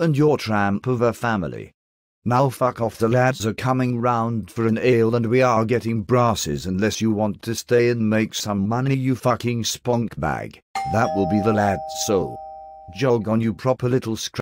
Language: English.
and your tramp of a family. Now fuck off the lads are coming round for an ale and we are getting brasses unless you want to stay and make some money you fucking spunk bag. That will be the lads so. Jog on you proper little scrap.